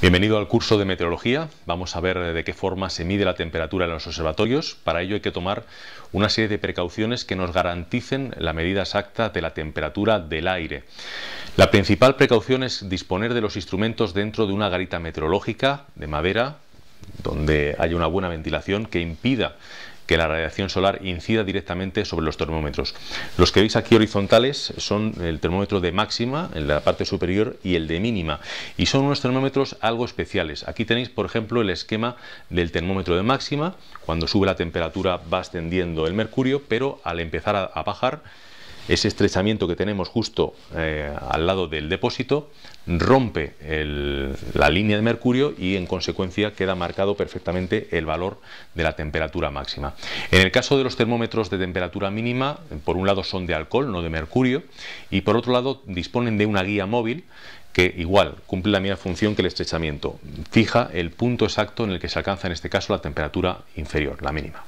Bienvenido al curso de meteorología. Vamos a ver de qué forma se mide la temperatura en los observatorios. Para ello hay que tomar una serie de precauciones que nos garanticen la medida exacta de la temperatura del aire. La principal precaución es disponer de los instrumentos dentro de una garita meteorológica de madera donde haya una buena ventilación que impida que la radiación solar incida directamente sobre los termómetros. Los que veis aquí horizontales son el termómetro de máxima, en la parte superior, y el de mínima. Y son unos termómetros algo especiales. Aquí tenéis, por ejemplo, el esquema del termómetro de máxima. Cuando sube la temperatura va ascendiendo el mercurio, pero al empezar a, a bajar ese estrechamiento que tenemos justo eh, al lado del depósito rompe la línea de mercurio y en consecuencia queda marcado perfectamente el valor de la temperatura máxima. En el caso de los termómetros de temperatura mínima, por un lado son de alcohol, no de mercurio, y por otro lado disponen de una guía móvil que igual cumple la misma función que el estrechamiento, fija el punto exacto en el que se alcanza en este caso la temperatura inferior, la mínima.